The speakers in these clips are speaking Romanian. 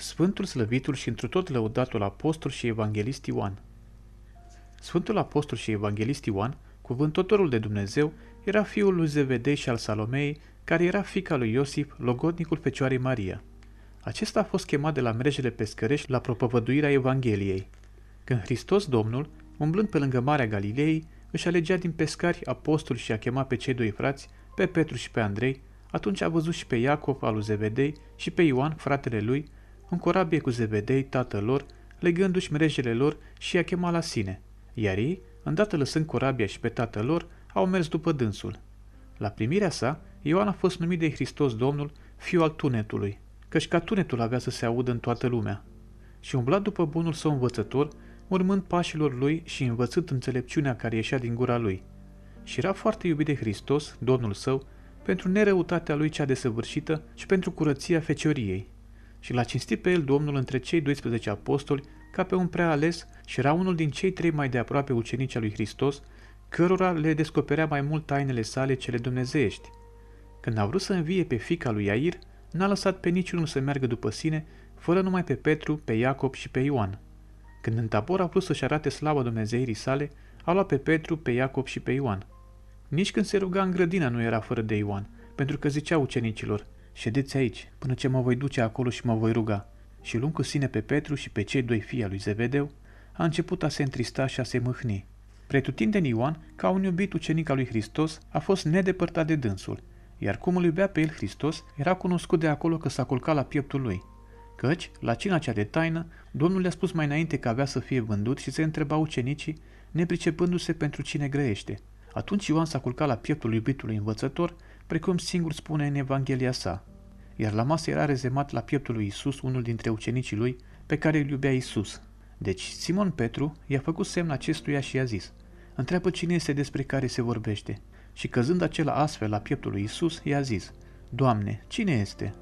Sfântul Slăvitul și întru tot lăudatul apostol și evanghelist Ioan. Sfântul apostol și evanghelist Ioan, cuvântătorul de Dumnezeu, era fiul lui Zevedei și al Salomei, care era fica lui Iosif, logodnicul Fecioarei Maria. Acesta a fost chemat de la mrejele pescărești la propovăduirea Evangheliei. Când Hristos Domnul, umblând pe lângă Marea Galilei, își alegea din pescari apostoli și a chemat pe cei doi frați, pe Petru și pe Andrei, atunci a văzut și pe Iacov al lui Zevedei și pe Ioan, fratele lui, în corabie cu Zebedei, tatăl lor, legându-și mrejele lor și i-a chemat la sine, iar ei, îndată lăsând corabia și pe tatăl lor, au mers după dânsul. La primirea sa, Ioan a fost numit de Hristos Domnul, fiu al tunetului, căci ca tunetul avea să se audă în toată lumea. Și umblat după bunul său învățător, urmând pașilor lui și învățând înțelepciunea care ieșea din gura lui. Și era foarte iubit de Hristos, Domnul său, pentru nerăutatea lui cea desăvârșită și pentru curăția fecioriei și l-a cinstit pe el Domnul între cei 12 apostoli ca pe un prea ales și era unul din cei trei mai de aproape ucenici al lui Hristos, cărora le descoperea mai mult tainele sale cele dumnezeiești. Când a vrut să învie pe fica lui Iair, n-a lăsat pe niciunul să meargă după sine, fără numai pe Petru, pe Iacob și pe Ioan. Când în tabor a vrut să-și arate slava Dumnezeirii sale, a luat pe Petru, pe Iacob și pe Ioan. Nici când se ruga în grădină nu era fără de Ioan, pentru că zicea ucenicilor – ședeți aici, până ce mă voi duce acolo și mă voi ruga. Și luând cu sine pe Petru și pe cei doi fii al lui Zebedeu, a început a se întrista și a se mâhni. Pretutindeni Ioan, ca un iubit ucenic al lui Hristos, a fost nedepărtat de dânsul, iar cum îl iubea pe el Hristos, era cunoscut de acolo că s-a culcat la pieptul lui. Căci, la cina cea de taină, Domnul le-a spus mai înainte că avea să fie vândut și se întreba ucenicii, nepricepându-se pentru cine grăiește. Atunci Ioan s-a culcat la pieptul iubitului învățător precum singur spune în Evanghelia sa. Iar la masă era rezemat la pieptul lui Isus unul dintre ucenicii lui pe care îl iubea Isus. Deci Simon Petru i-a făcut semn acestuia și i-a zis, Întreabă cine este despre care se vorbește. Și căzând acela astfel la pieptul lui Isus, i-a zis, Doamne, cine este?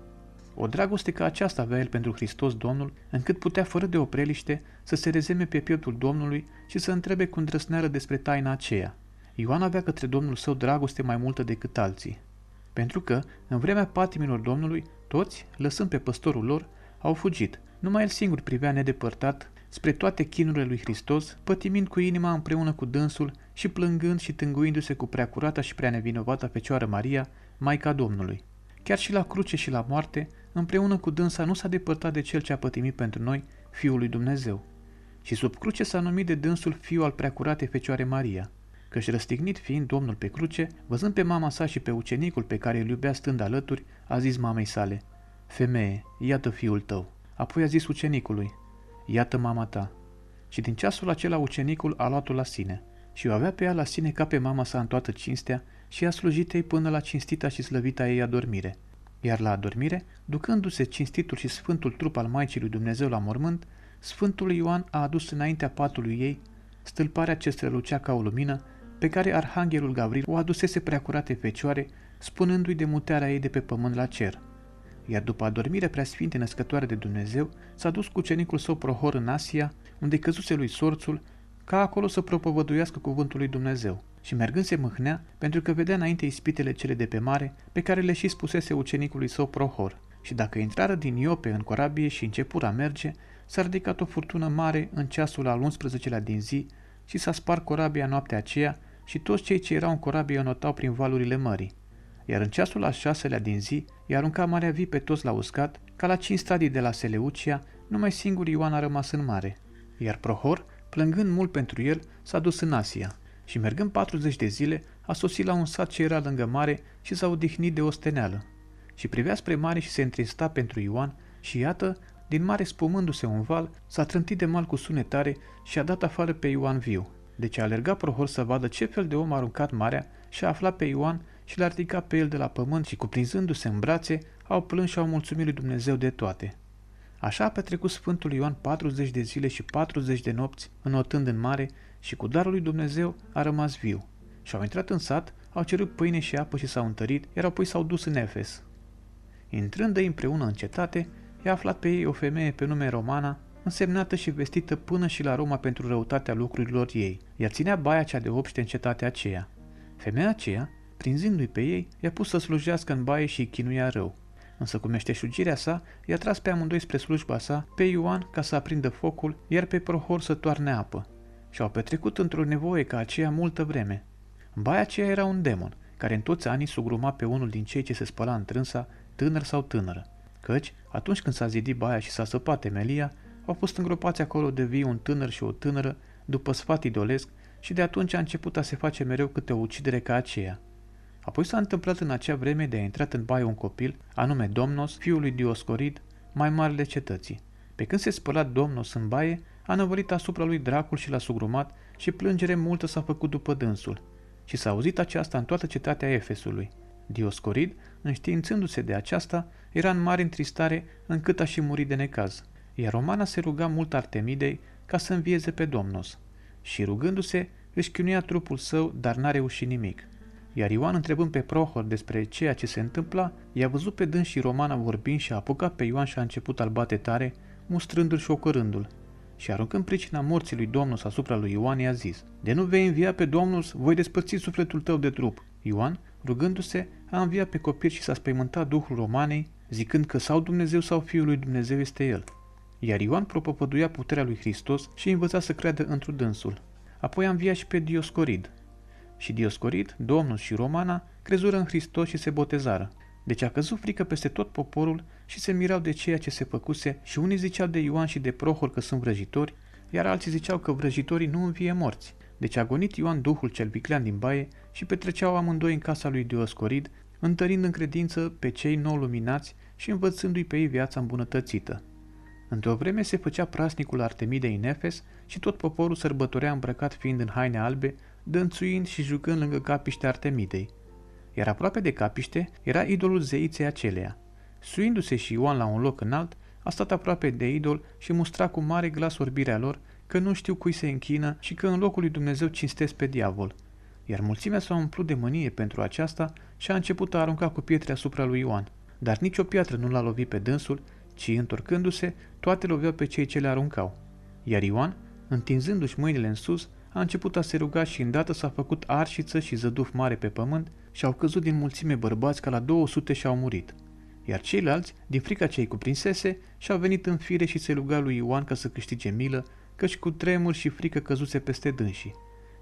O dragoste ca aceasta avea el pentru Hristos Domnul, încât putea fără de opreliște să se rezeme pe pieptul Domnului și să întrebe cu îndrăsneară despre taina aceea. Ioan avea către Domnul său dragoste mai multă decât alții pentru că, în vremea patimilor Domnului, toți, lăsând pe păstorul lor, au fugit. Numai el singur privea nedepărtat spre toate chinurile lui Hristos, pătimind cu inima împreună cu dânsul și plângând și tânguindu-se cu prea curata și prea nevinovata Fecioară Maria, Maica Domnului. Chiar și la cruce și la moarte, împreună cu dânsa nu s-a depărtat de Cel ce a pătimit pentru noi, Fiul lui Dumnezeu. Și sub cruce s-a numit de dânsul Fiul al Preacuratei Fecioare Maria – căci răstignit fiind Domnul pe cruce, văzând pe mama sa și pe ucenicul pe care îl iubea stând alături, a zis mamei sale, Femeie, iată fiul tău. Apoi a zis ucenicului, Iată mama ta. Și din ceasul acela ucenicul a luat-o la sine și o avea pe ea la sine ca pe mama sa în toată cinstea și a slujit ei până la cinstita și slăvita ei adormire. Iar la adormire, ducându-se cinstitul și sfântul trup al Maicii lui Dumnezeu la mormânt, Sfântul Ioan a adus înaintea patului ei stâlparea ce strălucea ca o lumină pe care Arhanghelul Gavril o adusese preacurate fecioare, spunându-i de mutarea ei de pe pământ la cer. Iar după adormirea preasfinte născătoare de Dumnezeu, s-a dus cu cenicul său Prohor în Asia, unde căzuse lui sorțul, ca acolo să propovăduiască cuvântul lui Dumnezeu. Și mergând se mâhnea, pentru că vedea înainte ispitele cele de pe mare, pe care le și spusese ucenicului său Prohor. Și dacă intrară din Iope în corabie și începura merge, s-a ridicat o furtună mare în ceasul al 11-lea din zi și s-a spart corabia noaptea aceea și toți cei ce erau în corabie notau prin valurile mării. Iar în ceasul al șaselea din zi, i-a aruncat Marea Vii pe toți la uscat, ca la cinci stadii de la Seleucia, numai singur Ioan a rămas în mare. Iar Prohor, plângând mult pentru el, s-a dus în Asia și mergând 40 de zile, a sosit la un sat ce era lângă mare și s-a odihnit de steneală. Și privea spre mare și se întrista pentru Ioan și iată, din mare spumându-se un val, s-a trântit de mal cu sunetare și a dat afară pe Ioan viu. Deci alerga Prohor să vadă ce fel de om a aruncat marea și a aflat pe Ioan și l-a ridicat pe el de la pământ și, cuprinzându-se în brațe, au plâns și au mulțumit lui Dumnezeu de toate. Așa a petrecut Sfântul Ioan 40 de zile și 40 de nopți, înotând în mare, și cu darul lui Dumnezeu a rămas viu. Și au intrat în sat, au cerut pâine și apă și s-au întărit, iar apoi s-au dus în Efes. Intrând de împreună în cetate, i-a aflat pe ei o femeie pe nume Romana, însemnată și vestită până și la Roma pentru răutatea lucrurilor ei. Ea ținea baia cea de obște în cetatea aceea. Femeia aceea, prinzindu-i pe ei, i-a pus să slujească în baie și îi chinuia rău. Însă cu meșteșugirea sa, i-a tras pe amândoi spre slujba sa, pe Ioan ca să aprindă focul, iar pe Prohor să toarne apă. Și au petrecut într-o nevoie ca aceea multă vreme. Baia aceea era un demon, care în toți anii sugruma pe unul din cei ce se spăla întrânsa, tânăr sau tânără. Căci, atunci când s-a zidit baia și s-a săpat temelia, au fost îngropați acolo de vii un tânăr și o tânără, după sfat idolesc, și de atunci a început a se face mereu câte o ucidere ca aceea. Apoi s-a întâmplat în acea vreme de a intrat în baie un copil, anume Domnos, fiul lui Dioscorid, mai marele cetății. Pe când se spăla Domnos în baie, a năvălit asupra lui dracul și l-a sugrumat și plângere multă s-a făcut după dânsul. Și s-a auzit aceasta în toată cetatea Efesului. Dioscorid, înștiințându-se de aceasta, era în mare întristare încât a și murit de necaz iar Romana se ruga mult Artemidei ca să învieze pe Domnus și rugându-se își chinuia trupul său, dar n-a reușit nimic. Iar Ioan întrebând pe Prohor despre ceea ce se întâmpla, i-a văzut pe dâns și Romana vorbind și a apucat pe Ioan și a început al bate tare, mustrându-l și ocărându-l. Și aruncând pricina morții lui Domnus asupra lui Ioan, i-a zis, De nu vei învia pe Domnus, voi despărți sufletul tău de trup. Ioan, rugându-se, a înviat pe copil și s-a spăimântat Duhul Romanei, zicând că sau Dumnezeu sau Fiul lui Dumnezeu este el. Iar Ioan propovăduia puterea lui Hristos și învăța să creadă într-un dânsul. Apoi a înviat și pe Dioscorid. Și Dioscorid, Domnul și Romana, crezură în Hristos și se botezară. Deci a căzut frică peste tot poporul și se mirau de ceea ce se făcuse și unii ziceau de Ioan și de Prohor că sunt vrăjitori, iar alții ziceau că vrăjitorii nu învie morți. Deci a gonit Ioan duhul cel viclean din baie și petreceau amândoi în casa lui Dioscorid, întărind în credință pe cei nou luminați și învățându-i pe ei viața îmbunătățită. Între o vreme se făcea prasnicul Artemidei în Efes și tot poporul sărbătorea îmbrăcat fiind în haine albe, dănțuind și jucând lângă capiște Artemidei. Iar aproape de capiște era idolul zeiței aceleia. Suindu-se și Ioan la un loc înalt, a stat aproape de idol și mustra cu mare glas orbirea lor că nu știu cui se închină și că în locul lui Dumnezeu cinstesc pe diavol. Iar mulțimea s-a umplut de mânie pentru aceasta și a început a arunca cu pietre asupra lui Ioan. Dar nicio piatră nu l-a lovit pe dânsul ci întorcându-se, toate loveau pe cei ce le aruncau. Iar Ioan, întinzându-și mâinile în sus, a început a se ruga și îndată s-a făcut arșiță și zăduf mare pe pământ și au căzut din mulțime bărbați ca la 200 și au murit. Iar ceilalți, din frica cei cuprinsese, și-au venit în fire și se ruga lui Ioan ca să câștige milă, căci cu tremur și frică căzuse peste dânsii.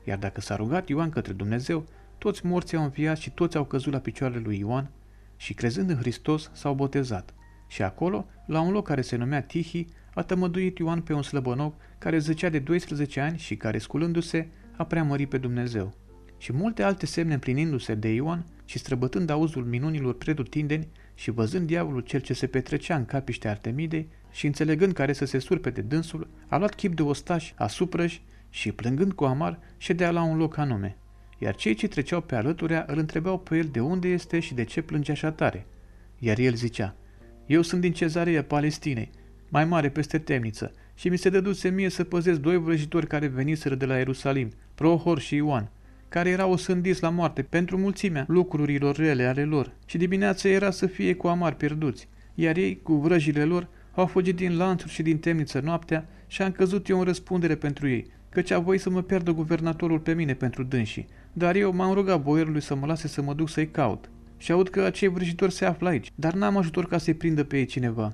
Iar dacă s-a rugat Ioan către Dumnezeu, toți morții au înviat și toți au căzut la picioarele lui Ioan și, crezând în Hristos, s-au botezat – și acolo, la un loc care se numea Tihi, a tămăduit Ioan pe un slăbănoc care zăcea de 12 ani și care, sculându-se, a preamărit pe Dumnezeu. Și multe alte semne împlinindu-se de Ioan și străbătând auzul minunilor predutindeni și văzând diavolul cel ce se petrecea în capiște Artemidei și înțelegând care să se surpe de dânsul, a luat chip de ostaș asuprăși și, plângând cu amar, ședea la un loc anume. Iar cei ce treceau pe alăturea îl întrebau pe el de unde este și de ce plânge așa tare. Iar el zicea, eu sunt din cezarea Palestinei, mai mare peste temniță, și mi se dăduse mie să păzesc doi vrăjitori care veniseră de la Ierusalim, Prohor și Ioan, care erau osândiți la moarte pentru mulțimea lucrurilor rele ale lor, și dimineața era să fie cu amar pierduți, iar ei, cu vrăjile lor, au fugit din lanțuri și din temniță noaptea și am căzut eu în răspundere pentru ei, căci a voi să mă pierdă guvernatorul pe mine pentru dânsii, dar eu m-am rugat boierului să mă lase să mă duc să-i caut și aud că acei vrăjitori se află aici, dar n-am ajutor ca să-i prindă pe ei cineva.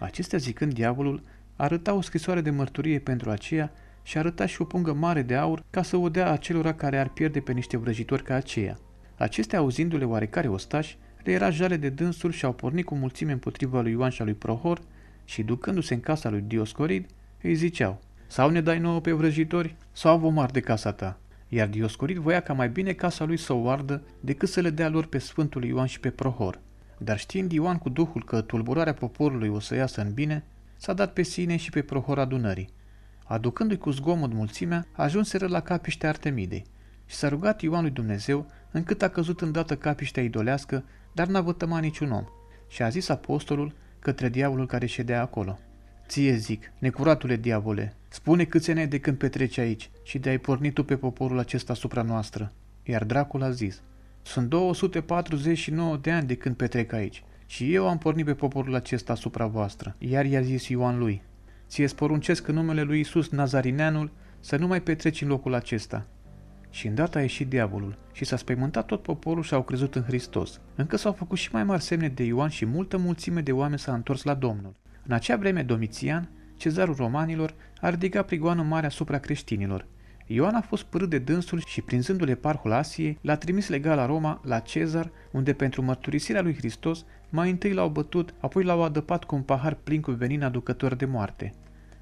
Acestea zicând, diavolul arăta o scrisoare de mărturie pentru aceea și arăta și o pungă mare de aur ca să o dea acelora care ar pierde pe niște vrăjitori ca aceea. Acestea, auzindu-le oarecare ostași, le era jale de dânsul și au pornit cu mulțime împotriva lui Ioan și a lui Prohor și, ducându-se în casa lui Dioscorid, îi ziceau, sau ne dai nouă pe vrăjitori, sau vom arde casa ta iar Dioscorit voia ca mai bine casa lui să o ardă decât să le dea lor pe Sfântul Ioan și pe Prohor. Dar știind Ioan cu duhul că tulburarea poporului o să iasă în bine, s-a dat pe sine și pe Prohor adunării. Aducându-i cu zgomot mulțimea, ajunseră la capiște Artemidei și s-a rugat Ioan lui Dumnezeu încât a căzut îndată capiștea idolească, dar n-a vătămat niciun om. Și a zis apostolul către diavolul care ședea acolo – Ție zic, necuratule diavole, spune câți ani ai de când petreci aici și de ai pornit tu pe poporul acesta asupra noastră. Iar dracul a zis, sunt 249 de ani de când petrec aici și eu am pornit pe poporul acesta asupra voastră. Iar i-a zis Ioan lui, ție sporuncesc în numele lui Isus Nazarineanul să nu mai petreci în locul acesta. Și îndată a ieșit diavolul și s-a spăimântat tot poporul și au crezut în Hristos. Încă s-au făcut și mai mari semne de Ioan și multă mulțime de oameni s-a întors la Domnul. În acea vreme, Domitian, cezarul romanilor, a ridicat prigoană mare asupra creștinilor. Ioan a fost părât de dânsul și, prinzându-le parhul Asiei, l-a trimis legal la Roma, la Cezar, unde pentru mărturisirea lui Hristos, mai întâi l-au bătut, apoi l-au adăpat cu un pahar plin cu venin aducător de moarte.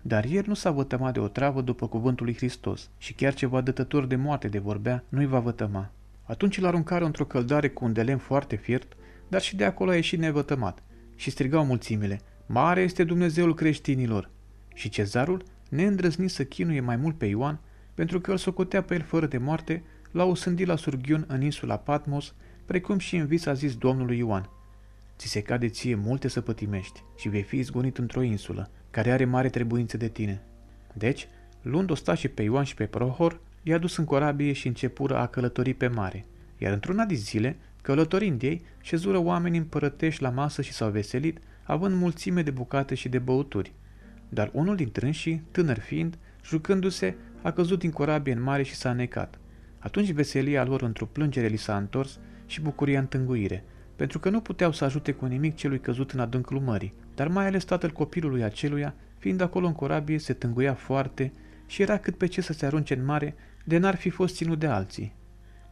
Dar el nu s-a vătămat de o travă după cuvântul lui Hristos și chiar ceva dătător de moarte de vorbea, nu-i va vătăma. Atunci l aruncară într-o căldare cu un delem foarte fiert, dar și de acolo a ieșit nevătămat și strigau mulțimile, Mare este Dumnezeul creștinilor! Și cezarul ne îndrăzni să chinuie mai mult pe Ioan, pentru că îl socotea pe el fără de moarte, l o osândit la surghiun în insula Patmos, precum și în vis a zis domnului Ioan. Ți se cade ție multe să pătimești și vei fi izgonit într-o insulă, care are mare trebuință de tine. Deci, luând și pe Ioan și pe Prohor, i-a dus în corabie și începură a călători pe mare. Iar într-una din zile, călătorind ei, șezură oamenii împărătești la masă și s-au veselit, având mulțime de bucate și de băuturi. Dar unul dintre trânsii, tânăr fiind, jucându-se, a căzut din corabie în mare și s-a necat. Atunci veselia lor într-o plângere li s-a întors și bucuria tânguire, pentru că nu puteau să ajute cu nimic celui căzut în adâncul mării, dar mai ales tatăl copilului aceluia, fiind acolo în corabie, se tânguia foarte și era cât pe ce să se arunce în mare, de n-ar fi fost ținut de alții.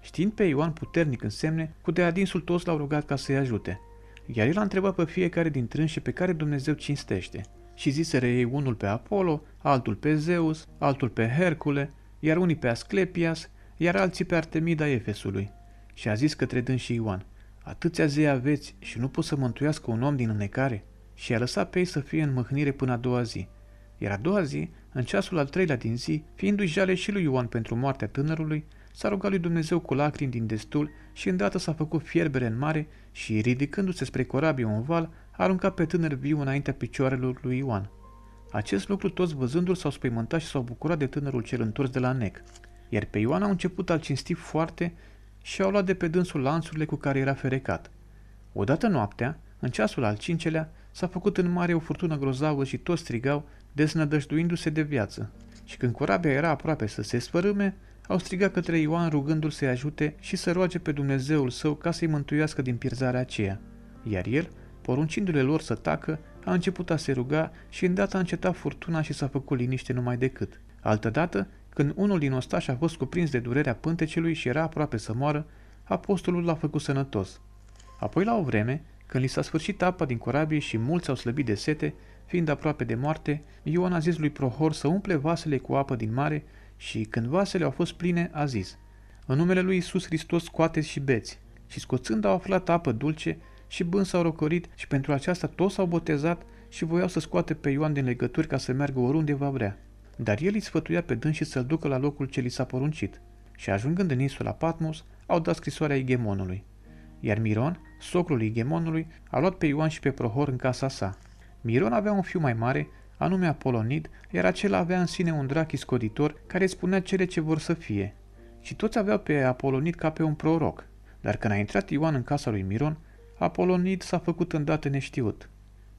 Știind pe Ioan puternic în semne, cu de adinsul toți l-au rugat ca să-i ajute, iar el a întrebat pe fiecare din și pe care Dumnezeu cinstește și ziseră ei unul pe Apollo, altul pe Zeus, altul pe Hercule, iar unii pe Asclepias, iar alții pe Artemida Efesului. Și a zis către dâns și Ioan, Atâția zei aveți și nu pot să mântuiască un om din înnecare? Și a lăsat pe ei să fie în mâhnire până a doua zi. Iar a doua zi, în ceasul al treilea din zi, fiindu-i jale și lui Ioan pentru moartea tânărului, s-a rugat lui Dumnezeu cu lacrimi din destul și îndată s-a făcut fierbere în mare și, ridicându-se spre corabie un val, arunca pe tânăr viu înaintea picioarelor lui Ioan. Acest lucru toți văzându-l s-au spăimântat și s-au bucurat de tânărul cel întors de la nec, iar pe Ioan au început al cinsti foarte și au luat de pe dânsul lanțurile cu care era ferecat. Odată noaptea, în ceasul al cincelea, s-a făcut în mare o furtună grozavă și toți strigau, desnădăjduindu-se de viață. Și când corabia era aproape să se sfărâme, au strigat către Ioan rugându-l să-i ajute și să roage pe Dumnezeul său ca să-i mântuiască din pierzarea aceea. Iar el, poruncindu-le lor să tacă, a început a se ruga și îndată a încetat furtuna și s-a făcut liniște numai decât. Altădată, când unul din ostași a fost cuprins de durerea pântecelui și era aproape să moară, apostolul l-a făcut sănătos. Apoi, la o vreme, când li s-a sfârșit apa din corabie și mulți au slăbit de sete, fiind aproape de moarte, Ioan a zis lui Prohor să umple vasele cu apă din mare și când vasele au fost pline, a zis, În numele lui Isus Hristos scoateți și beți. Și scoțând au aflat apă dulce și bân s-au rocorit și pentru aceasta toți s-au botezat și voiau să scoate pe Ioan din legături ca să meargă oriunde va vrea. Dar el îi sfătuia pe dâns și să-l ducă la locul ce li s-a poruncit. Și ajungând în insula Patmos, au dat scrisoarea Igemonului. Iar Miron, socrul Igemonului, a luat pe Ioan și pe Prohor în casa sa. Miron avea un fiu mai mare anume Apolonid, iar acela avea în sine un drac iscoditor care spunea cele ce vor să fie. Și toți aveau pe Apolonid ca pe un proroc, dar când a intrat Ioan în casa lui Miron, Apolonid s-a făcut îndată neștiut.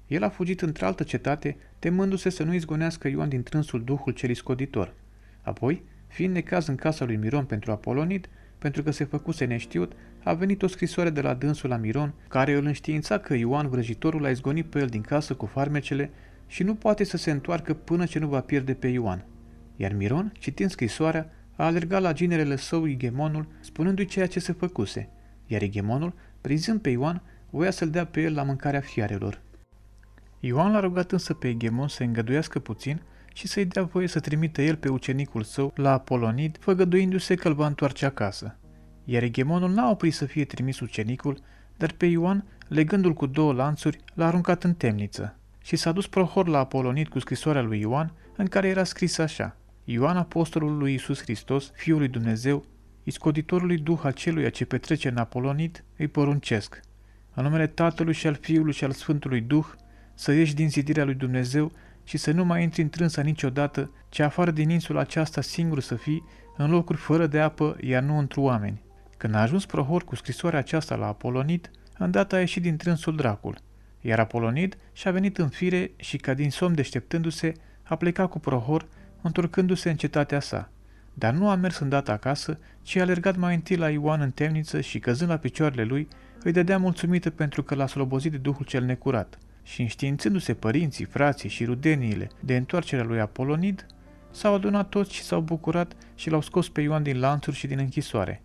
El a fugit într-altă cetate, temându-se să nu izgonească Ioan din trânsul duhul cel iscoditor. Apoi, fiind necaz în casa lui Miron pentru Apolonid, pentru că se făcuse neștiut, a venit o scrisoare de la dânsul la Miron, care îl înștiința că Ioan vrăjitorul a izgonit pe el din casă cu farmecele și nu poate să se întoarcă până ce nu va pierde pe Ioan. Iar Miron, citind scrisoarea, a alergat la ginerele său Igemonul, spunându-i ceea ce se făcuse, iar Igemonul, prinzând pe Ioan, voia să-l dea pe el la mâncarea fiarelor. Ioan l-a rugat însă pe Igemon să îngăduiască puțin și să-i dea voie să trimite el pe ucenicul său la Apolonid, făgăduindu-se că îl va întoarce acasă. Iar Egemonul n-a oprit să fie trimis ucenicul, dar pe Ioan, legându-l cu două lanțuri, l-a aruncat în temniță și s-a dus Prohor la Apolonit cu scrisoarea lui Ioan, în care era scris așa, Ioan apostolul lui Isus Hristos, Fiul lui Dumnezeu, iscoditorului Duh aceluia ce petrece în Apolonit, îi poruncesc. În numele Tatălui și al Fiului și al Sfântului Duh, să ieși din zidirea lui Dumnezeu și să nu mai intri în trânsa niciodată, ci afară din insula aceasta singur să fii, în locuri fără de apă, iar nu întru oameni. Când a ajuns Prohor cu scrisoarea aceasta la Apolonit, îndată a ieșit din trânsul dracul iar Apolonid și-a venit în fire și, ca din somn deșteptându-se, a plecat cu Prohor, întorcându-se în cetatea sa. Dar nu a mers îndată acasă, ci a alergat mai întâi la Ioan în temniță și, căzând la picioarele lui, îi dădea mulțumită pentru că l-a slobozit de Duhul cel necurat. Și înștiințându-se părinții, frații și rudeniile de întoarcerea lui Apolonid, s-au adunat toți și s-au bucurat și l-au scos pe Ioan din lanțuri și din închisoare.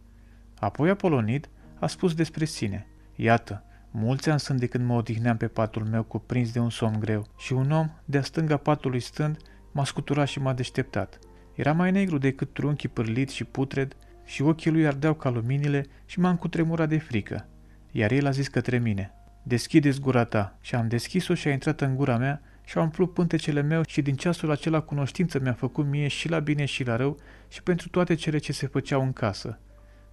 Apoi Apolonid a spus despre sine, Iată, Mulți ani sunt de când mă odihneam pe patul meu cuprins de un somn greu și un om, de-a stânga patului stând, m-a scuturat și m-a deșteptat. Era mai negru decât trunchii pârlit și putred și ochii lui ardeau ca luminile și m-am cutremurat de frică. Iar el a zis către mine, Deschideți gura ta! Și am deschis-o și a intrat în gura mea și a umplut pântecele meu și din ceasul acela cunoștință mi-a făcut mie și la bine și la rău și pentru toate cele ce se făceau în casă.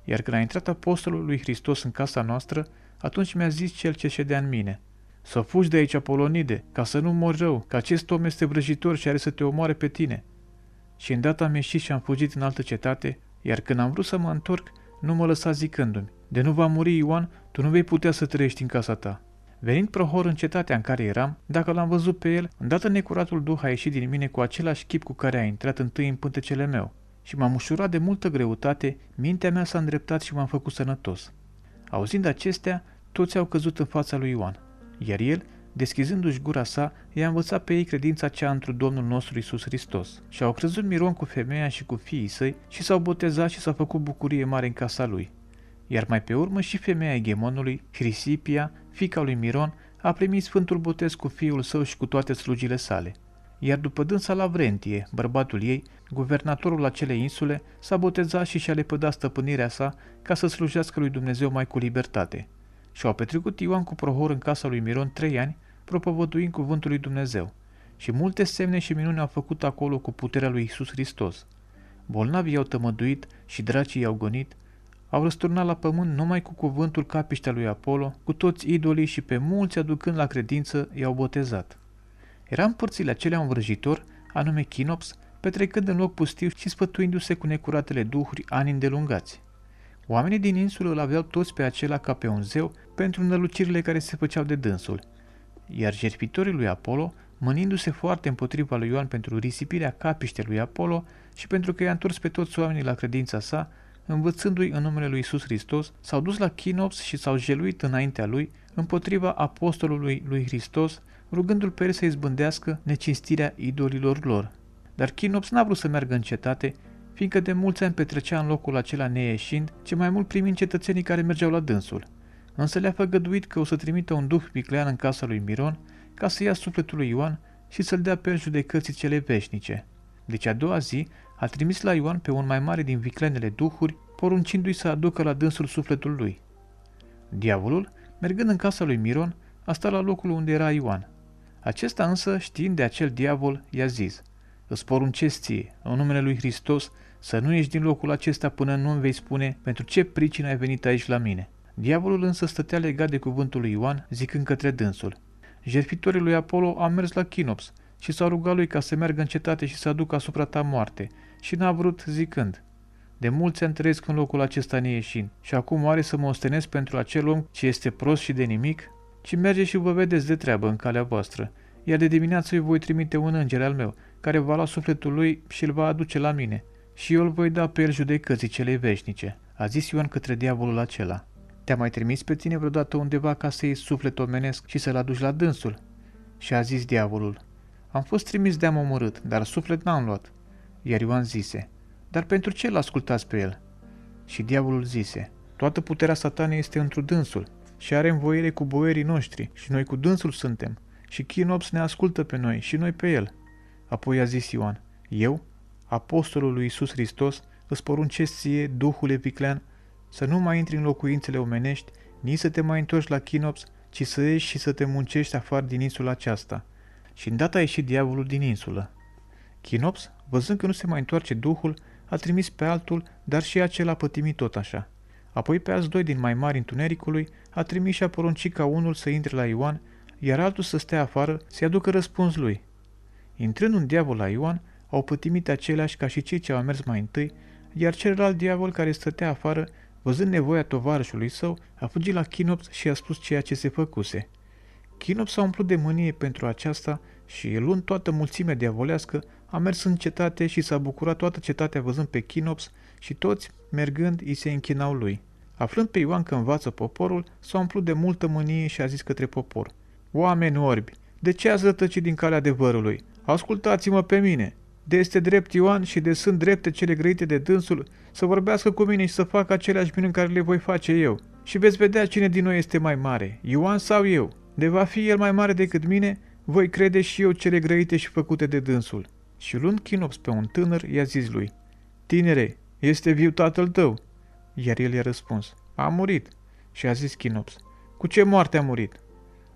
Iar când a intrat apostolul lui Hristos în casa noastră, atunci mi-a zis cel ce ședea în mine, să fugi de aici, Apolonide, ca să nu mor rău, că acest om este vrăjitor și are să te omoare pe tine. Și îndată am ieșit și am fugit în altă cetate, iar când am vrut să mă întorc, nu mă lăsa zicându-mi, de nu va muri Ioan, tu nu vei putea să trăiești în casa ta. Venind prohor în cetatea în care eram, dacă l-am văzut pe el, îndată necuratul duh a ieșit din mine cu același chip cu care a intrat întâi în pântecele meu și m-am ușurat de multă greutate, mintea mea s-a îndreptat și m-am făcut sănătos. Auzind acestea, toți au căzut în fața lui Ioan, iar el, deschizându-și gura sa, i-a învățat pe ei credința cea întru Domnul nostru Isus Hristos. Și au crezut Miron cu femeia și cu fiii săi și s-au botezat și s-au făcut bucurie mare în casa lui. Iar mai pe urmă și femeia egemonului, Hrisipia, fica lui Miron, a primit Sfântul Botez cu fiul său și cu toate slujile sale. Iar după dânsa la Vrentie, bărbatul ei, Guvernatorul acelei insule s-a botezat și și-a lepădat stăpânirea sa ca să slujească lui Dumnezeu mai cu libertate. Și-au petrecut Ioan cu Prohor în casa lui Miron trei ani, propovăduind cuvântul lui Dumnezeu. Și multe semne și minuni au făcut acolo cu puterea lui Isus Hristos. Bolnavii i-au tămăduit și dracii i-au gonit, au răsturnat la pământ numai cu cuvântul capiștea lui Apollo, cu toți idolii și pe mulți aducând la credință i-au botezat. Era în părțile acelea un vrăjitor, anume Chinops, petrecând în loc pustiu și spătuindu-se cu necuratele duhuri ani îndelungați. Oamenii din insulă îl aveau toți pe acela ca pe un zeu pentru nălucirile care se făceau de dânsul, iar jertfitorii lui Apollo, mânindu-se foarte împotriva lui Ioan pentru risipirea capiștelui lui Apollo și pentru că i-a întors pe toți oamenii la credința sa, învățându-i în numele lui Isus Hristos, s-au dus la Chinops și s-au jeluit înaintea lui, împotriva apostolului lui Hristos, rugându-l pe el să izbândească necinstirea idolilor lor dar Kinops n-a vrut să meargă în cetate, fiindcă de mulți ani petrecea în locul acela neieșind, ce mai mult primind cetățenii care mergeau la dânsul. Însă le-a făgăduit că o să trimită un duh viclean în casa lui Miron ca să ia sufletul lui Ioan și să-l dea pe judecății cele veșnice. Deci a doua zi a trimis la Ioan pe un mai mare din viclenele duhuri, poruncindu-i să aducă la dânsul sufletul lui. Diavolul, mergând în casa lui Miron, a stat la locul unde era Ioan. Acesta însă, știind de acel diavol, i-a zis – Îți poruncesc ție, în numele lui Hristos, să nu ieși din locul acesta până nu îmi vei spune pentru ce pricină ai venit aici la mine. Diavolul însă stătea legat de cuvântul lui Ioan, zicând către dânsul. Jerfitorii lui Apollo a mers la Chinops și s-au rugat lui ca să meargă în cetate și să aducă asupra ta moarte și n-a vrut zicând, de mulți ani trăiesc în locul acesta neieșin și acum oare să mă ostenesc pentru acel om ce este prost și de nimic? Ci merge și vă vedeți de treabă în calea voastră iar de dimineață îi voi trimite un înger al meu, care va lua sufletul lui și îl va aduce la mine, și eu îl voi da pe el judecății celei veșnice, a zis Ioan către diavolul acela. Te-a mai trimis pe tine vreodată undeva ca să iei suflet omenesc și să-l aduci la dânsul? Și a zis diavolul, am fost trimis de-am omorât, dar suflet n-am luat. Iar Ioan zise, dar pentru ce l-ascultați pe el? Și diavolul zise, toată puterea satanei este într-un dânsul și are învoiere cu boierii noștri și noi cu dânsul suntem, și Chinops ne ascultă pe noi și noi pe el. Apoi a zis Ioan, eu, apostolul lui Iisus Hristos, îți poruncesc ție, Duhul Epiclean, să nu mai intri în locuințele omenești, nici să te mai întorci la Chinops, ci să ieși și să te muncești afară din insula aceasta. Și îndată a ieșit diavolul din insulă. Chinops, văzând că nu se mai întoarce Duhul, a trimis pe altul, dar și acela a pătimit tot așa. Apoi pe alți doi din mai mari întunericului a trimis și a poruncit ca unul să intre la Ioan iar altul să stea afară să-i aducă răspuns lui. Intrând un diavol la Ioan, au pătimit aceleași ca și cei ce au mers mai întâi, iar celălalt diavol care stătea afară, văzând nevoia tovarășului său, a fugit la Chinops și a spus ceea ce se făcuse. Chinops s-a umplut de mânie pentru aceasta și, luând toată mulțimea diavolească, a mers în cetate și s-a bucurat toată cetatea văzând pe Chinops și toți, mergând, îi se închinau lui. Aflând pe Ioan că învață poporul, s-a umplut de multă mânie și a zis către popor – Oameni orbi, de ce ați rătăcit din calea adevărului? Ascultați-mă pe mine! De este drept Ioan și de sunt drepte cele grăite de dânsul să vorbească cu mine și să facă aceleași în care le voi face eu. Și veți vedea cine din noi este mai mare, Ioan sau eu. De va fi el mai mare decât mine, voi crede și eu cele grăite și făcute de dânsul. Și luând chinops pe un tânăr, i-a zis lui, Tinere, este viu tatăl tău? Iar el i-a răspuns, a murit. Și a zis Chinops, cu ce moarte a murit?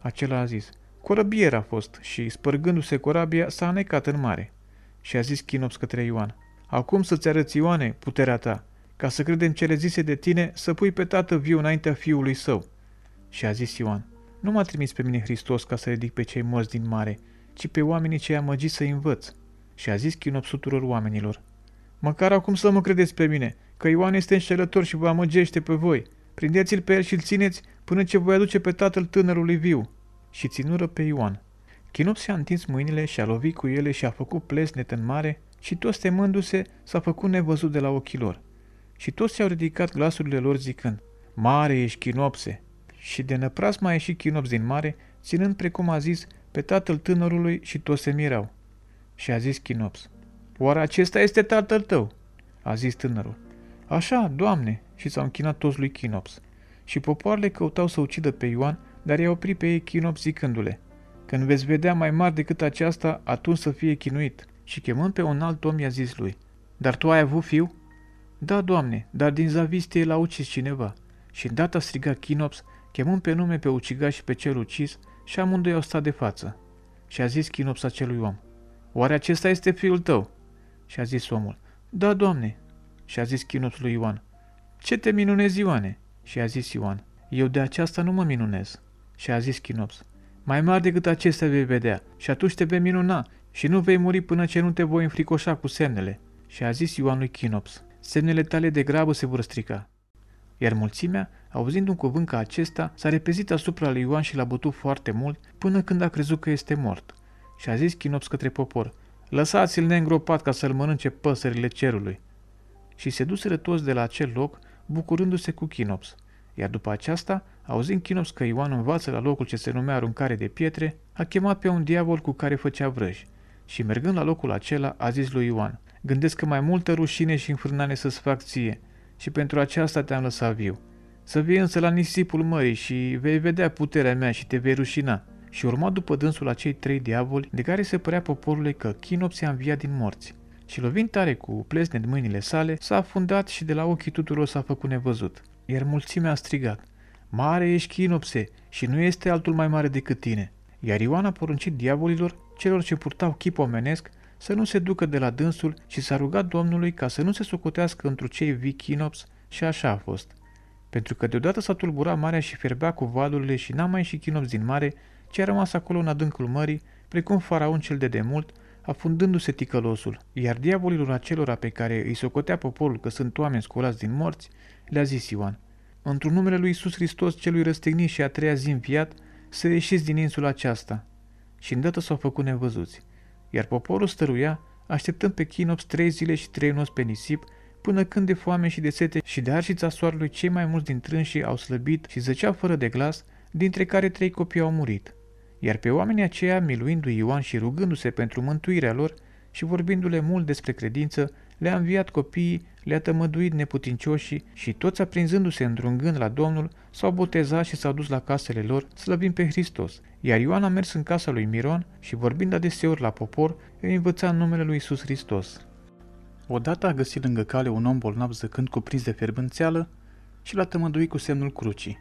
Acela a zis, corăbier a fost și, spărgându-se corabia, s-a anecat în mare. Și a zis Chinops către Ioan, acum să-ți arăți, Ioane, puterea ta, ca să credem cele zise de tine, să pui pe tată viu înaintea fiului său. Și a zis Ioan, nu m-a trimis pe mine Hristos ca să ridic pe cei morți din mare, ci pe oamenii cei amăgiți să-i învăț. Și a zis Chinops tuturor oamenilor, Măcar acum să mă credeți pe mine, că Ioan este înșelător și vă amăgește pe voi. Prindeți-l pe el și-l țineți până ce voi aduce pe tatăl tânărului viu." Și ținură pe Ioan. Chinop s-a întins mâinile și a lovit cu ele și a făcut plesnet în mare și toți temându-se s-a făcut nevăzut de la ochii lor. Și toți s au ridicat glasurile lor zicând, Mare ești Chinopse! Și de năprasma a ieșit Chinops din mare, ținând precum a zis pe tatăl tânărului și toți se mirau. Și a zis Chinops, Oare acesta este tatăl tău? A zis tânărul. Așa, doamne! Și s-au închinat toți lui Chinops și popoarele căutau să ucidă pe Ioan, dar i-a oprit pe ei Chinop zicându-le, Când veți vedea mai mari decât aceasta, atunci să fie chinuit. Și chemând pe un alt om i-a zis lui, Dar tu ai avut fiu? Da, doamne, dar din zaviste l-a ucis cineva. Și data striga Chinops, chemând pe nume pe ucigaș și pe cel ucis, și amândoi au stat de față. Și a zis Chinops acelui om, Oare acesta este fiul tău? Și a zis omul, Da, doamne. Și a zis Chinops lui Ioan, Ce te minunezi, Ioane? Și a zis Ioan, eu de aceasta nu mă minunez. Și a zis Chinops, mai mare decât acestea vei vedea și atunci te vei minuna și nu vei muri până ce nu te voi înfricoșa cu semnele. Și a zis Ioan lui Chinops, semnele tale de grabă se vor strica. Iar mulțimea, auzind un cuvânt ca acesta, s-a repezit asupra lui Ioan și l-a bătut foarte mult până când a crezut că este mort. Și a zis Chinops către popor, lăsați-l neîngropat ca să-l mănânce păsările cerului. Și se duseră toți de la acel loc bucurându-se cu Chinops. Iar după aceasta, auzind Chinops că Ioan învață la locul ce se numea aruncare de pietre, a chemat pe un diavol cu care făcea vrăji. Și mergând la locul acela, a zis lui Ioan, gândesc că mai multă rușine și înfrânare să-ți fac ție, și pentru aceasta te-am lăsat viu. Să vii însă la nisipul mării și vei vedea puterea mea și te vei rușina. Și urma după dânsul acei trei diavoli, de care se părea poporului că Chinops i-a înviat din morți și lovind tare cu plezne de mâinile sale, s-a afundat și de la ochii tuturor s-a făcut nevăzut. Iar mulțimea a strigat, Mare ești chinopse și nu este altul mai mare decât tine. Iar Ioan a poruncit diavolilor, celor ce purtau chip omenesc, să nu se ducă de la dânsul și s-a rugat Domnului ca să nu se socotească întru cei vii chinops și așa a fost. Pentru că deodată s-a tulburat marea și fierbea cu valurile și n-a mai ieșit chinops din mare, ci a rămas acolo în adâncul mării, precum faraon cel de demult, afundându-se ticălosul, iar diavolilor acelora pe care îi socotea poporul că sunt oameni scolați din morți, le-a zis Ioan, Într-un numele lui Iisus Hristos, celui răstignit și a treia zi înviat, să ieșiți din insula aceasta. Și îndată s-au făcut nevăzuți. Iar poporul stăruia, așteptând pe Chinops trei zile și trei nopți pe nisip, până când de foame și de sete și de arșița soarelui cei mai mulți din trânsii au slăbit și zăcea fără de glas, dintre care trei copii au murit iar pe oamenii aceia, miluindu-i Ioan și rugându-se pentru mântuirea lor și vorbindu-le mult despre credință, le-a înviat copiii, le-a tămăduit neputincioșii și toți aprinzându-se într-un gând la Domnul, s-au botezat și s-au dus la casele lor, slăbind pe Hristos. Iar Ioan a mers în casa lui Miron și vorbind adeseori la popor, îi învăța în numele lui Isus Hristos. Odată a găsit lângă cale un om bolnav zăcând cuprins de fierbânțeală și l-a tămăduit cu semnul crucii.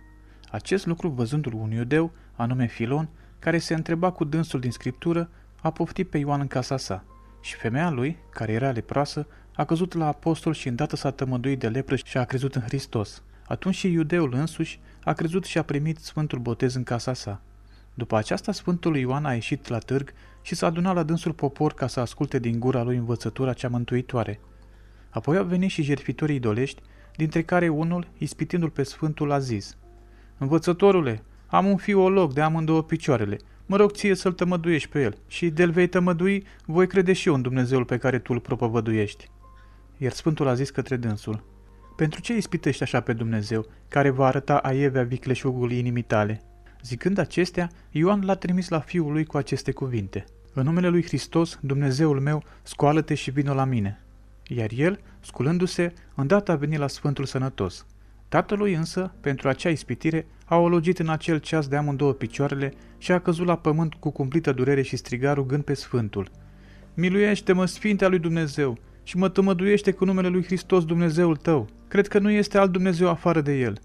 Acest lucru, văzându-l un iudeu, anume Filon, care se întreba cu dânsul din scriptură, a poftit pe Ioan în casa sa. Și femeia lui, care era leproasă, a căzut la apostol și îndată s-a tămăduit de lepră și a crezut în Hristos. Atunci și iudeul însuși a crezut și a primit Sfântul Botez în casa sa. După aceasta, Sfântul Ioan a ieșit la târg și s-a adunat la dânsul popor ca să asculte din gura lui învățătura cea mântuitoare. Apoi au venit și jertfitorii idolești, dintre care unul, ispitindu-l pe Sfântul, a zis, Învățătorule, am un fiolog de amândouă picioarele. Mă rog ție să-l tămăduiești pe el și de-l vei tămădui, voi crede și eu în Dumnezeul pe care tu îl propovăduiești. Iar Sfântul a zis către dânsul, Pentru ce ispitești așa pe Dumnezeu, care va arăta aievea vicleșugul inimii tale? Zicând acestea, Ioan l-a trimis la fiul lui cu aceste cuvinte. În numele lui Hristos, Dumnezeul meu, scoală-te și vină la mine. Iar el, sculându-se, îndată a venit la Sfântul Sănătos – Tatălui însă, pentru acea ispitire, a ologit în acel ceas de amândouă picioarele și a căzut la pământ cu cumplită durere și striga rugând pe Sfântul. Miluiește-mă, Sfinte lui Dumnezeu, și mă tămăduiește cu numele lui Hristos Dumnezeul tău. Cred că nu este alt Dumnezeu afară de el.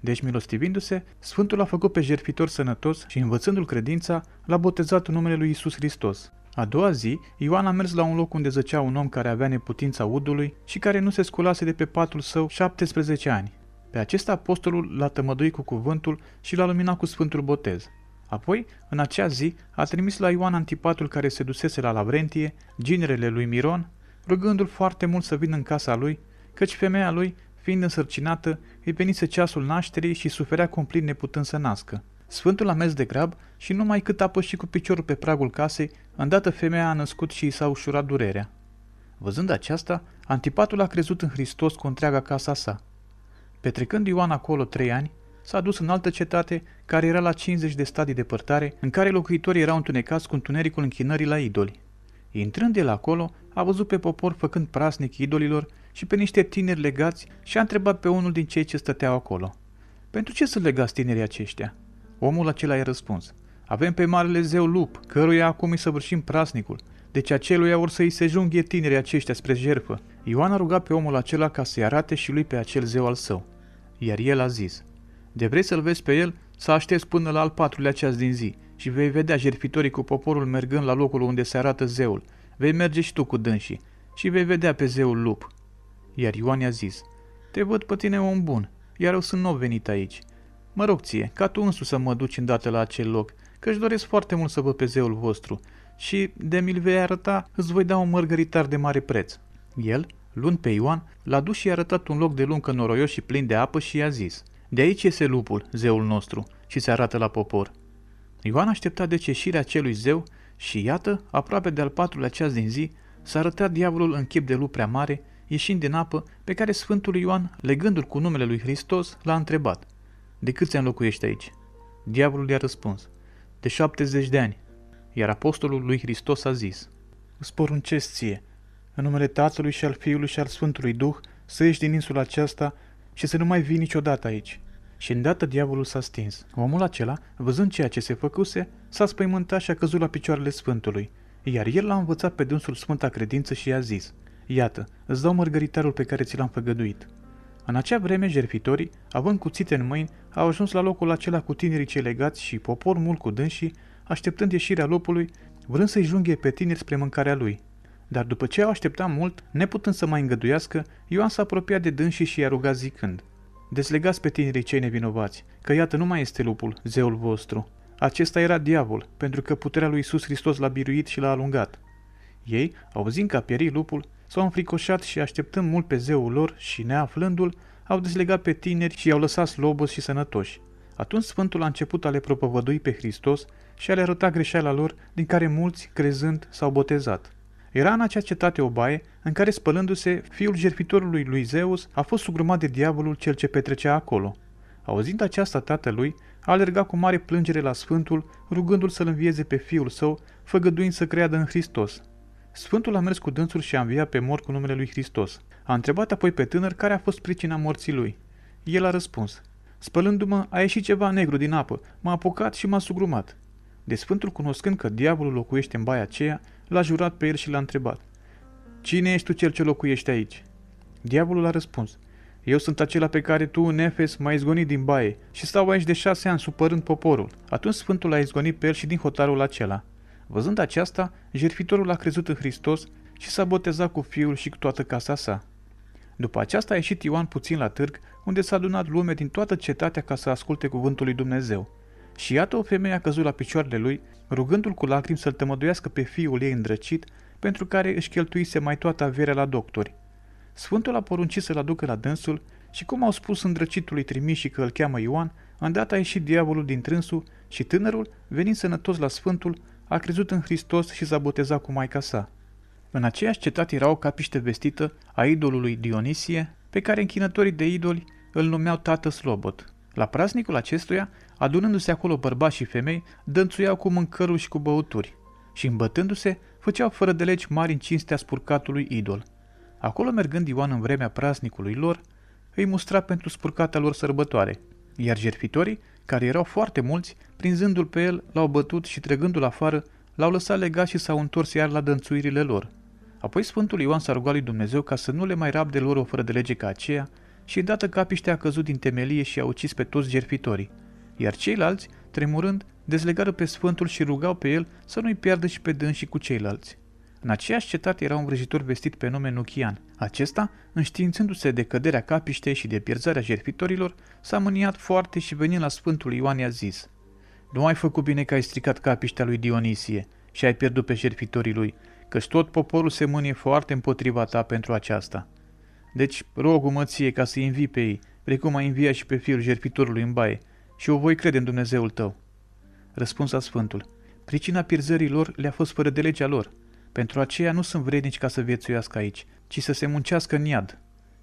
Deci, milostivindu-se, Sfântul a făcut pe jertfitor sănătos și, învățându-l credința, l-a botezat în numele lui Isus Hristos. A doua zi, Ioan a mers la un loc unde zăcea un om care avea neputința udului și care nu se sculase de pe patul său 17 ani. Pe acesta apostolul l-a tămăduit cu cuvântul și l-a luminat cu Sfântul Botez. Apoi, în acea zi, a trimis la Ioan Antipatul care se dusese la Lavrentie, ginerele lui Miron, rugându-l foarte mult să vină în casa lui, căci femeia lui, fiind însărcinată, îi venise ceasul nașterii și suferea cumplit neputând să nască. Sfântul a mers de grab și numai cât a și cu piciorul pe pragul casei, îndată femeia a născut și i s-a ușurat durerea. Văzând aceasta, Antipatul a crezut în Hristos cu întreaga casa sa – Petrecând Ioan acolo trei ani, s-a dus în altă cetate, care era la 50 de stadii departare, în care locuitorii erau întunecați cu întunericul închinării la idoli. Intrând el acolo, a văzut pe popor făcând prasnic idolilor și pe niște tineri legați și a întrebat pe unul din cei ce stăteau acolo. Pentru ce să legați tinerii aceștia? Omul acela i-a răspuns. Avem pe marele zeu lup, căruia acum îi săvârșim prasnicul deci aceluia or să-i se junghe tinerii aceștia spre jerfă. Ioan a rugat pe omul acela ca să-i arate și lui pe acel zeu al său. Iar el a zis, De vrei să-l vezi pe el, să aștepți până la al patrulea ceas din zi și vei vedea jertfitorii cu poporul mergând la locul unde se arată zeul. Vei merge și tu cu dânsii și vei vedea pe zeul lup. Iar Ioan i-a zis, Te văd pe tine om bun, iar eu sunt nou venit aici. Mă rog ție, ca tu însu să mă duci îndată la acel loc, căci doresc foarte mult să văd pe zeul vostru, și de mi-l vei arăta, îți voi da un mărgăritar de mare preț. El, luând pe Ioan, l-a dus și i-a arătat un loc de luncă noroios și plin de apă și i-a zis, De aici este lupul, zeul nostru, și se arată la popor. Ioan aștepta de ceșirea acelui zeu și iată, aproape de-al patrulea ceas din zi, s-a arătat diavolul în chip de lup prea mare, ieșind din apă, pe care Sfântul Ioan, legându-l cu numele lui Hristos, l-a întrebat, De câți ani locuiești aici? Diavolul i-a răspuns, De șaptezeci de ani. Iar apostolul lui Hristos a zis, Îți poruncesc ție, în numele Tatălui și al Fiului și al Sfântului Duh, să ieși din insula aceasta și să nu mai vii niciodată aici. Și îndată diavolul s-a stins. Omul acela, văzând ceea ce se făcuse, s-a spăimântat și a căzut la picioarele Sfântului. Iar el l-a învățat pe dânsul Sfânta Credință și i-a zis, Iată, îți dau mărgăritarul pe care ți l-am făgăduit. În acea vreme, jerfitorii, având cuțite în mâini, au ajuns la locul acela cu tinerii cei legați și popor mult cu dânsii, așteptând ieșirea lopului, vrând să-i junghe pe tineri spre mâncarea lui. Dar după ce au așteptat mult, neputând să mai îngăduiască, Ioan s-a apropiat de dânsii și i-a rugat zicând, Deslegați pe tinerii cei nevinovați, că iată nu mai este lupul, zeul vostru. Acesta era diavol, pentru că puterea lui Iisus Hristos l-a biruit și l-a alungat. Ei, auzind că a pierit lupul, s-au înfricoșat și așteptând mult pe zeul lor și neaflându-l, au deslegat pe tineri și i-au lăsat slobos și sănătoși. Atunci Sfântul a început a le propovădui pe Hristos și a le arăta greșeala lor, din care mulți, crezând, s-au botezat. Era în acea cetate o baie în care, spălându-se, fiul jertfitorului lui Zeus a fost sugrumat de diavolul cel ce petrecea acolo. Auzind aceasta tatălui, a alergat cu mare plângere la Sfântul, rugându-l să-l învieze pe fiul său, făgăduind să creadă în Hristos. Sfântul a mers cu dânsul și a înviat pe mor cu numele lui Hristos. A întrebat apoi pe tânăr care a fost pricina morții lui. El a răspuns, Spălându-mă, a ieșit ceva negru din apă, m-a apucat și m-a sugrumat. De Sfântul, cunoscând că diavolul locuiește în baia aceea, l-a jurat pe el și l-a întrebat. Cine ești tu cel ce locuiește aici? Diavolul a răspuns. Eu sunt acela pe care tu, în Efes, m-ai izgonit din baie și stau aici de șase ani supărând poporul. Atunci Sfântul a izgonit pe el și din hotarul acela. Văzând aceasta, jertfitorul a crezut în Hristos și s-a botezat cu fiul și cu toată casa sa. După aceasta a ieșit Ioan puțin la târg, unde s-a adunat lume din toată cetatea ca să asculte cuvântul lui Dumnezeu. Și iată o femeie a căzut la picioarele lui, rugându-l cu lacrimi să-l tămăduiască pe fiul ei îndrăcit, pentru care își cheltuise mai toată averea la doctori. Sfântul a poruncit să-l aducă la dânsul și cum au spus îndrăcitului trimișii că îl cheamă Ioan, îndată a ieșit diavolul din trânsul și tânărul, venind sănătos la Sfântul, a crezut în Hristos și s-a botezat cu maica sa. În aceeași cetate era o capiște vestită a idolului Dionisie, pe care închinătorii de idoli îl numeau Tată Slobot. La praznicul acestuia, adunându-se acolo bărbați și femei, dănțuiau cu mâncăruri și cu băuturi și, îmbătându-se, făceau fără de legi mari în cinstea spurcatului idol. Acolo mergând Ioan în vremea praznicului lor, îi mustra pentru spurcata lor sărbătoare, iar jertfitorii, care erau foarte mulți, prinzându-l pe el, l-au bătut și trăgându-l afară, l-au lăsat legat și s-au întors iar la dănțuirile lor. Apoi Sfântul Ioan s-a rugat lui Dumnezeu ca să nu le mai rabde lor o fără de lege ca aceea, și dată capiștea a căzut din temelie și a ucis pe toți jerfitorii, iar ceilalți, tremurând, dezlegară pe sfântul și rugau pe el să nu-i piardă și pe și cu ceilalți. În aceeași cetate era un vrăjitor vestit pe nume Nuchian. Acesta, înștiințându-se de căderea capiștei și de pierzarea jerfitorilor, s-a mâniat foarte și venind la Sfântul Ioan i-a zis Nu ai făcut bine că ai stricat capiștea lui Dionisie și ai pierdut pe jerfitorii lui, căci tot poporul se mânie foarte împotriva ta pentru aceasta.” Deci rog mă ție ca să-i învii pe ei, precum a înviat și pe fiul jerpitorului în baie, și o voi crede în Dumnezeul tău. Răspunsa Sfântul, pricina pierzării lor le-a fost fără de legea lor. Pentru aceea nu sunt vrednici ca să viețuiască aici, ci să se muncească în iad.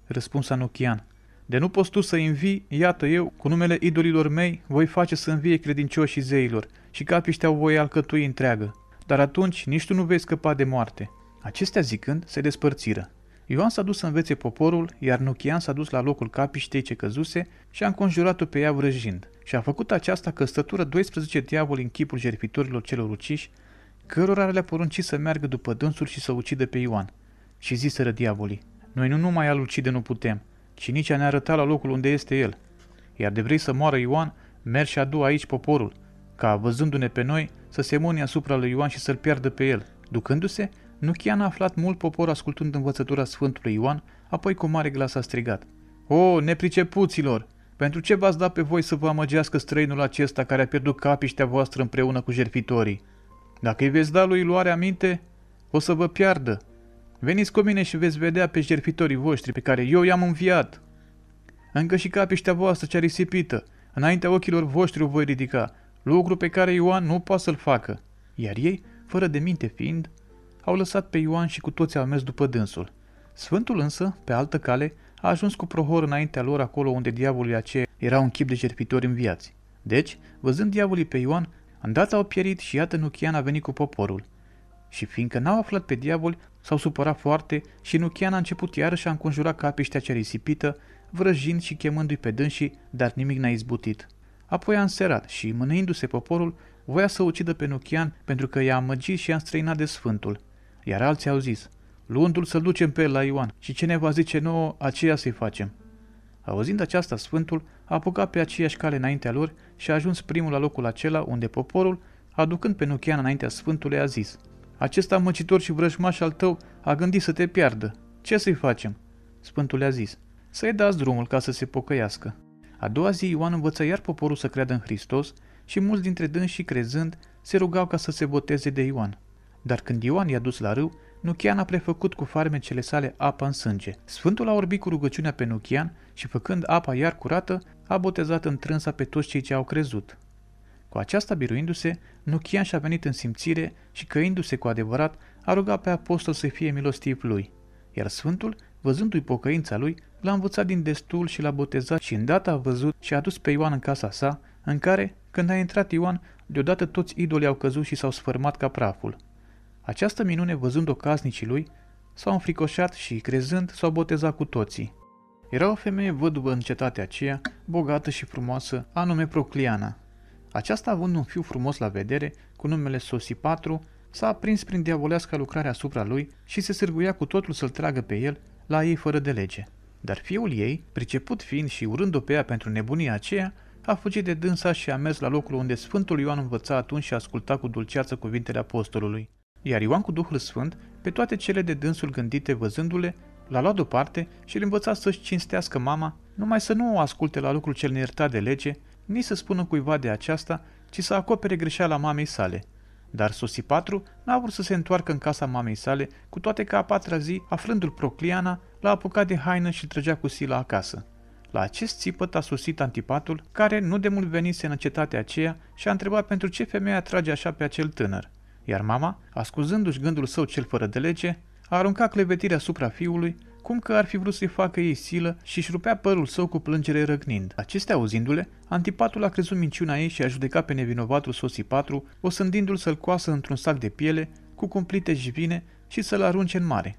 Răspuns Anuchian, de nu poți tu să învii, iată eu, cu numele idolilor mei, voi face să învie credincioșii zeilor și capiștea o voi alcătui întreagă. Dar atunci nici tu nu vei scăpa de moarte. Acestea zicând, se despărțiră. Ioan s-a dus să învețe poporul, iar Nuchian s-a dus la locul capiștei ce căzuse și a înconjurat-o pe ea vrăjind. Și a făcut aceasta că stătură 12 diavoli în chipul jerpitorilor celor uciși, cărora le-a poruncit să meargă după dânsul și să ucidă pe Ioan. Și ziseră diavolii, noi nu numai al ucide nu putem, ci nici a ne arăta la locul unde este el. Iar de vrei să moară Ioan, mergi și adu aici poporul, ca, văzându-ne pe noi, să se mune asupra lui Ioan și să-l piardă pe el. Ducându-se, Nuchian a aflat mult popor ascultând învățătura Sfântului Ioan, apoi cu mare glas a strigat. O, nepricepuților! Pentru ce v-ați dat pe voi să vă amăgească străinul acesta care a pierdut capiștea voastră împreună cu jerfitorii? Dacă îi veți da lui luarea minte, o să vă piardă. Veniți cu mine și veți vedea pe jerfitorii voștri pe care eu i-am înviat. Încă și capiștea voastră cea risipită, înaintea ochilor voștri o voi ridica, lucru pe care Ioan nu poate să-l facă. Iar ei, fără de minte fiind, au lăsat pe Ioan și cu toții au mers după dânsul. Sfântul însă, pe altă cale, a ajuns cu prohor înaintea lor acolo unde diavolul aceea era un chip de jerpitori în viață. Deci, văzând diavolii pe Ioan, îndată au pierit și iată Nuchian a venit cu poporul. Și fiindcă n-au aflat pe diavol, s-au supărat foarte și Nuchian a început iarăși a înconjura capiștea cea risipită, vrăjind și chemându-i pe dânsii, dar nimic n-a izbutit. Apoi a înserat și, mânindu-se poporul, voia să ucidă pe Nuchian pentru că i-a amăgit și i-a înstrăinat de sfântul. Iar alții au zis, luându-l să-l ducem pe el la Ioan și ce ne va zice nouă, aceea să-i facem. Auzind aceasta, Sfântul a apucat pe aceeași cale înaintea lor și a ajuns primul la locul acela unde poporul, aducând pe Nuchian înaintea Sfântului, a zis, Acesta măcitor și vrăjmaș al tău a gândit să te piardă. Ce să-i facem?" Sfântul le-a zis, Să-i dați drumul ca să se pocăiască." A doua zi Ioan învăța iar poporul să creadă în Hristos și mulți dintre dânsii crezând se rugau ca să se boteze de Ioan. Dar când Ioan i-a dus la râu, Nuchian a prefăcut cu farmecele sale apa în sânge. Sfântul a orbit cu rugăciunea pe Nuchian și făcând apa iar curată, a botezat în trânsa pe toți cei ce au crezut. Cu aceasta biruindu-se, Nuchian și-a venit în simțire și căindu-se cu adevărat, a rugat pe apostol să fie milostiv lui. Iar Sfântul, văzându-i pocăința lui, l-a învățat din destul și l-a botezat și îndată a văzut și a dus pe Ioan în casa sa, în care, când a intrat Ioan, deodată toți idolii au căzut și s-au sfârmat ca praful. Această minune văzând-o casnicii lui, s-au înfricoșat și, crezând, s-au botezat cu toții. Era o femeie văduvă în cetatea aceea, bogată și frumoasă, anume Procliana. Aceasta, având un fiu frumos la vedere, cu numele Sosipatru, s-a aprins prin diavolească lucrare asupra lui și se sârguia cu totul să-l tragă pe el la ei fără de lege. Dar fiul ei, priceput fiind și urând-o pe ea pentru nebunia aceea, a fugit de dânsa și a mers la locul unde Sfântul Ioan învăța atunci și asculta cu dulceață cuvintele apostolului. Iar Ioan cu Duhul Sfânt, pe toate cele de dânsul gândite văzându-le, l-a luat deoparte și îl învăța să-și cinstească mama, numai să nu o asculte la lucrul cel neiertat de lege, nici să spună cuiva de aceasta, ci să acopere greșeala mamei sale. Dar Sosi patru n-a vrut să se întoarcă în casa mamei sale, cu toate că a patra zi, aflându-l Procliana, l-a apucat de haină și trăgea cu sila acasă. La acest țipăt a sosit antipatul, care nu demult venise în cetatea aceea și a întrebat pentru ce femeia trage așa pe acel tânăr iar mama, ascuzându-și gândul său cel fără de lege, a aruncat clevetirea asupra fiului, cum că ar fi vrut să-i facă ei silă și își rupea părul său cu plângere răgnind. Acestea auzindu-le, antipatul a crezut minciuna ei și a judecat pe nevinovatul sosii patru, osândindu-l să-l coasă într-un sac de piele, cu cumplite jivine și să-l arunce în mare.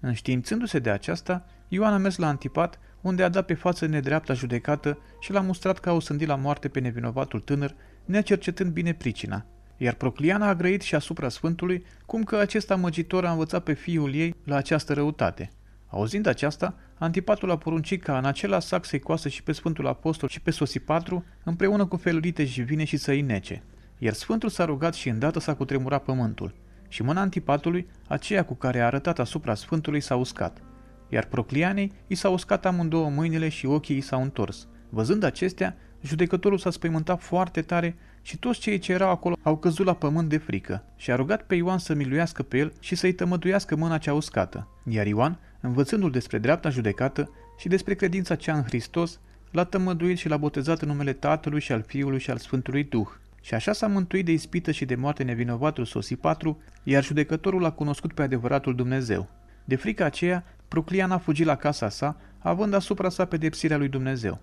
Înștiințându-se de aceasta, Ioan a mers la antipat, unde a dat pe față nedreapta judecată și l-a mustrat că a osândit la moarte pe nevinovatul tânăr, necercetând bine pricina – iar Procliana a grăit și asupra Sfântului cum că acesta măgitor a învățat pe fiul ei la această răutate. Auzind aceasta, Antipatul a poruncit ca în acela sac să-i coasă și pe Sfântul Apostol și pe Sosipatru, împreună cu felurite vine și să-i nece. Iar Sfântul s-a rugat și îndată s-a cutremurat pământul. Și mâna Antipatului, aceea cu care a arătat asupra Sfântului, s-a uscat. Iar Proclianei i s-a uscat amândouă mâinile și ochii i s-au întors. Văzând acestea, judecătorul s-a spăimântat foarte tare și toți cei ce erau acolo au căzut la pământ de frică și a rugat pe Ioan să miluiască pe el și să-i tămăduiască mâna cea uscată. Iar Ioan, învățându-l despre dreapta judecată și despre credința cea în Hristos, l-a tămăduit și l-a botezat în numele Tatălui și al Fiului și al Sfântului Duh. Și așa s-a mântuit de ispită și de moarte nevinovatul Sosipatru, iar judecătorul l-a cunoscut pe adevăratul Dumnezeu. De frica aceea, Proclian a fugit la casa sa, având asupra sa pedepsirea lui Dumnezeu.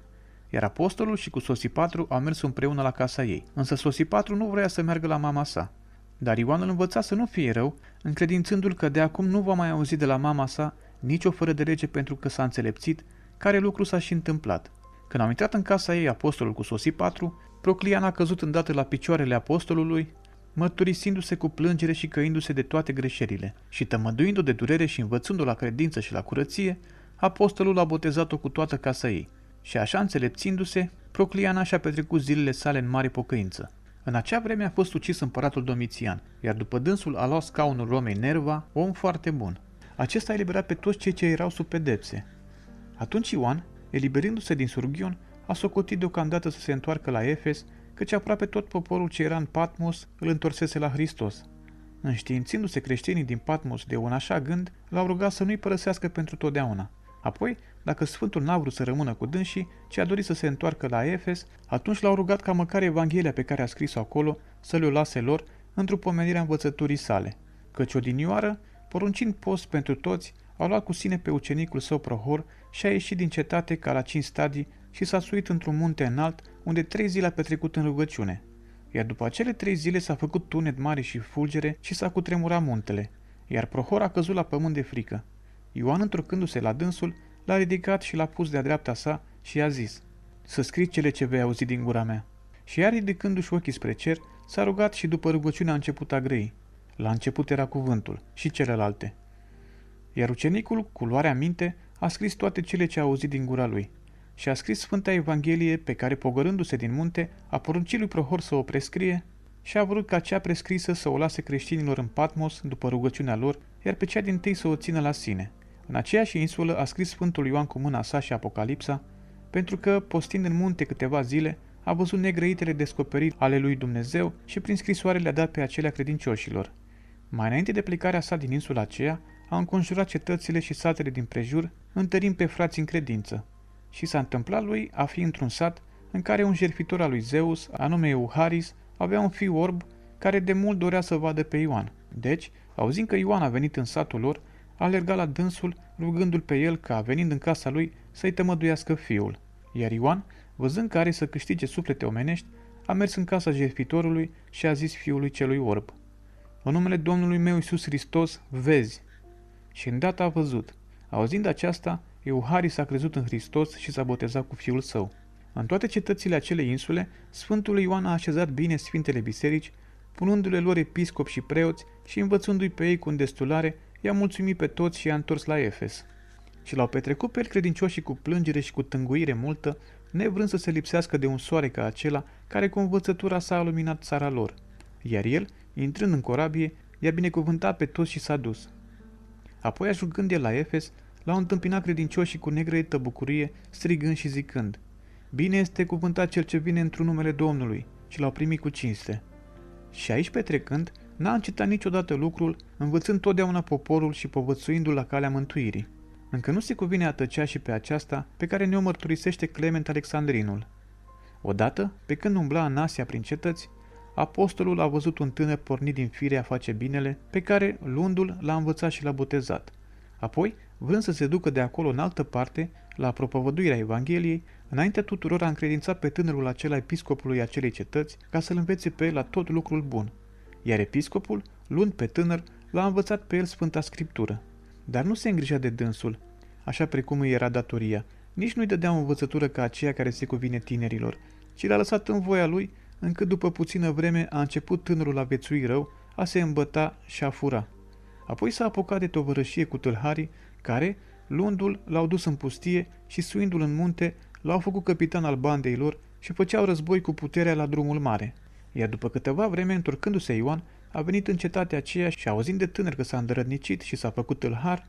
Iar apostolul și cu Sosipatru au mers împreună la casa ei, însă Sosipatru nu vrea să meargă la mama sa. Dar Ioan îl învăța să nu fie rău, încredințându-l că de acum nu va mai auzi de la mama sa nicio fără de lege pentru că s-a înțelepțit, care lucru s-a și întâmplat. Când am intrat în casa ei apostolul cu Sosipatru, Proclian a căzut îndată la picioarele apostolului, mărturisindu-se cu plângere și căindu-se de toate greșelile. Și tămăduindu-o de durere și învățându-o la credință și la curăție, apostolul a botezat-o cu toată casa ei. Și așa înțelepțindu-se, Procliana și-a petrecut zilele sale în mare pocăință. În acea vreme a fost ucis împăratul Domitian, iar după dânsul a luat scaunul Romei Nerva, om foarte bun. Acesta a eliberat pe toți cei ce erau sub pedepse. Atunci Ioan, eliberându-se din Surghion, a socotit deocamdată să se întoarcă la Efes, căci aproape tot poporul ce era în Patmos îl întorsese la Hristos. Înștiințindu-se creștinii din Patmos de un așa gând, l-au rugat să nu-i părăsească pentru totdeauna. Apoi dacă Sfântul n-a vrut să rămână cu dânsii, ci a dorit să se întoarcă la Efes, atunci l-au rugat ca măcar Evanghelia pe care a scris-o acolo să le-o lase lor într-o pomenire a învățăturii sale, căci odinioară, poruncind post pentru toți, a luat cu sine pe ucenicul său Prohor și a ieșit din cetate ca la cinci stadii și s-a suit într-un munte înalt, unde trei zile a petrecut în rugăciune. Iar după acele trei zile s-a făcut tunet mare și fulgere și s-a cutremurat muntele, iar Prohor a căzut la pământ de frică. Ioan, întrucându-se la dânsul, l-a ridicat și l-a pus de-a dreapta sa și i-a zis, Să scrii cele ce vei auzi din gura mea. Și iar ridicându-și ochii spre cer, s-a rugat și după rugăciunea a început a grei. La început era cuvântul și celelalte. Iar ucenicul, cu luarea minte, a scris toate cele ce a auzit din gura lui și a scris Sfânta Evanghelie pe care, pogărându-se din munte, a poruncit lui Prohor să o prescrie și a vrut ca cea prescrisă să o lase creștinilor în Patmos după rugăciunea lor, iar pe cea din tâi să o țină la sine – în aceeași insulă a scris Sfântul Ioan cu mâna sa și Apocalipsa, pentru că, postind în munte câteva zile, a văzut negrăitele descoperiri ale lui Dumnezeu și prin scrisoare le-a dat pe acelea credincioșilor. Mai înainte de plecarea sa din insula aceea, a înconjurat cetățile și satele din prejur, întărind pe frați în credință. Și s-a întâmplat lui a fi într-un sat în care un jertfitor al lui Zeus, anume Euharis, avea un fiu orb care de mult dorea să vadă pe Ioan. Deci, auzind că Ioan a venit în satul lor, alerga la dânsul, rugându-l pe el ca, venind în casa lui, să-i tămăduiască fiul. Iar Ioan, văzând că are să câștige suflete omenești, a mers în casa jertfitorului și a zis fiului celui orb, În numele Domnului meu Iisus Hristos, vezi! Și îndată a văzut. Auzind aceasta, Euharis a crezut în Hristos și s-a botezat cu fiul său. În toate cetățile acelei insule, Sfântul Ioan a așezat bine sfintele biserici, punându-le lor episcop și preoți și învățându-i pe ei cu îndestulare i-a mulțumit pe toți și i-a întors la Efes. Și l-au petrecut pe el credincioșii cu plângere și cu tânguire multă, nevrând să se lipsească de un soare ca acela care cu învățătura sa a luminat țara lor. Iar el, intrând în corabie, i-a binecuvântat pe toți și s-a dus. Apoi, ajungând el la Efes, l-au întâmpinat credincioșii cu negrăită bucurie, strigând și zicând, Bine este cuvântat cel ce vine într-un numele Domnului, și l-au primit cu cinste. Și aici petrecând, N-a încetat niciodată lucrul, învățând totdeauna poporul și povățuindu-l la calea mântuirii. Încă nu se cuvine a tăcea și pe aceasta pe care ne-o mărturisește Clement Alexandrinul. Odată, pe când umbla în Asia prin cetăți, apostolul a văzut un tânăr pornit din fire a face binele, pe care, lundul l l-a învățat și l-a botezat. Apoi, vrând să se ducă de acolo în altă parte, la propovăduirea Evangheliei, înaintea tuturor a încredințat pe tânărul acela episcopului acelei cetăți ca să-l învețe pe el la tot lucrul bun, iar episcopul, luând pe tânăr, l-a învățat pe el Sfânta Scriptură. Dar nu se îngrijea de dânsul, așa precum îi era datoria, nici nu-i dădea o învățătură ca aceea care se cuvine tinerilor, ci l-a lăsat în voia lui, încât după puțină vreme a început tânărul a vețui rău, a se îmbăta și a fura. Apoi s-a apucat de tovărășie cu tâlharii, care, luându-l, l-au dus în pustie și suindu-l în munte, l-au făcut capitan al bandei lor și făceau război cu puterea la drumul mare. Iar după câteva vreme, întorcându-se Ioan, a venit în cetatea aceea și auzind de tânăr că s-a îndrădnicit și s-a făcut tâlhar,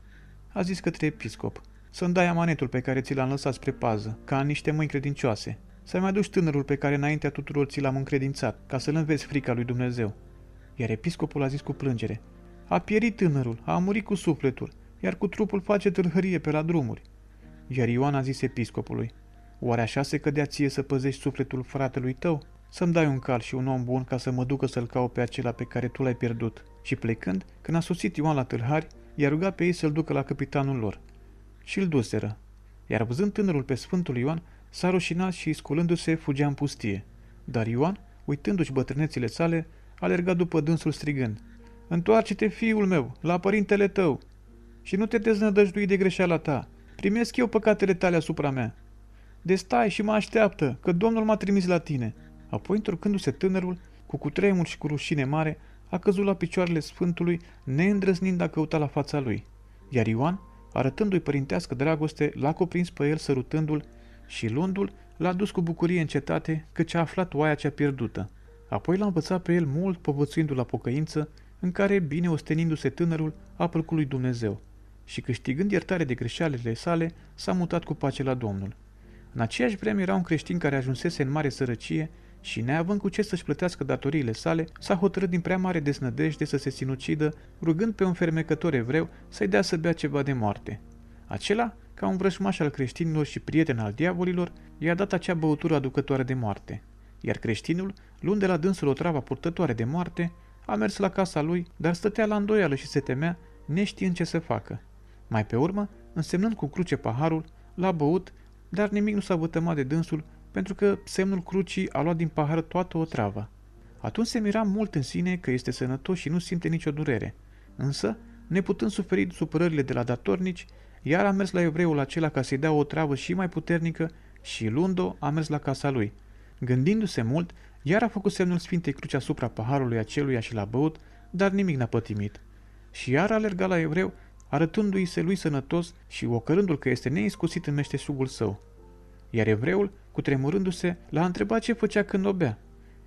a zis către episcop, să-mi dai amanetul pe care ți l-am lăsat spre pază, ca în niște mâini credincioase, să-mi aduci tânărul pe care înaintea tuturor ți l-am încredințat, ca să-l înveți frica lui Dumnezeu. Iar episcopul a zis cu plângere, a pierit tânărul, a murit cu sufletul, iar cu trupul face tâlhărie pe la drumuri. Iar Ioan a zis episcopului, oare așa se cădea ție să păzești sufletul fratelui tău? Să-mi dai un cal și un om bun ca să mă ducă să-l cau pe acela pe care tu l-ai pierdut. Și plecând, când a susit Ioan la tâlhari, i-a rugat pe ei să-l ducă la capitanul lor. Și l duseră. Iar văzând tânărul pe Sfântul Ioan, s-a rușinat și, sculându-se, fugea în pustie. Dar Ioan, uitându-și bătrânețile sale, alerga după dânsul strigând, Întoarce-te, fiul meu, la părintele tău! Și nu te deznădăjdui de greșeala ta! Primesc eu păcatele tale asupra mea! Destai și mă așteaptă, că Domnul m-a trimis la tine!" Apoi, întorcându-se tânărul, cu cutremur și cu rușine mare, a căzut la picioarele sfântului, neîndrăznind a căuta la fața lui. Iar Ioan, arătându-i părintească dragoste, l-a cuprins pe el sărutându-l și luându-l, l-a dus cu bucurie în cetate, căci a aflat oaia cea pierdută. Apoi l-a învățat pe el mult povățuindu-l la pocăință, în care, bine ostenindu-se tânărul, a plăcut lui Dumnezeu și câștigând iertare de greșelile sale, s-a mutat cu pace la Domnul. În aceeași vreme era un creștin care ajunsese în mare sărăcie și neavând cu ce să-și plătească datoriile sale, s-a hotărât din prea mare desnădejde să se sinucidă, rugând pe un fermecător evreu să-i dea să bea ceva de moarte. Acela, ca un vrășmaș al creștinilor și prieten al diavolilor, i-a dat acea băutură aducătoare de moarte. Iar creștinul, luând de la dânsul o travă purtătoare de moarte, a mers la casa lui, dar stătea la îndoială și se temea, neștiind ce să facă. Mai pe urmă, însemnând cu cruce paharul, l-a băut, dar nimic nu s-a vătămat de dânsul pentru că semnul crucii a luat din pahar toată o travă. Atunci se mira mult în sine că este sănătos și nu simte nicio durere. Însă, neputând suferi supărările de la datornici, iar a mers la evreul acela ca să-i dea o travă și mai puternică și, luând-o, a mers la casa lui. Gândindu-se mult, iar a făcut semnul Sfintei Cruci asupra paharului aceluia și l-a băut, dar nimic n-a pătimit. Și iar a alergat la evreu, arătându-i se lui sănătos și ocărându-l că este neiscusit în meșteșugul său. Iar evreul Cutremurându-se, l-a întrebat ce făcea când o bea.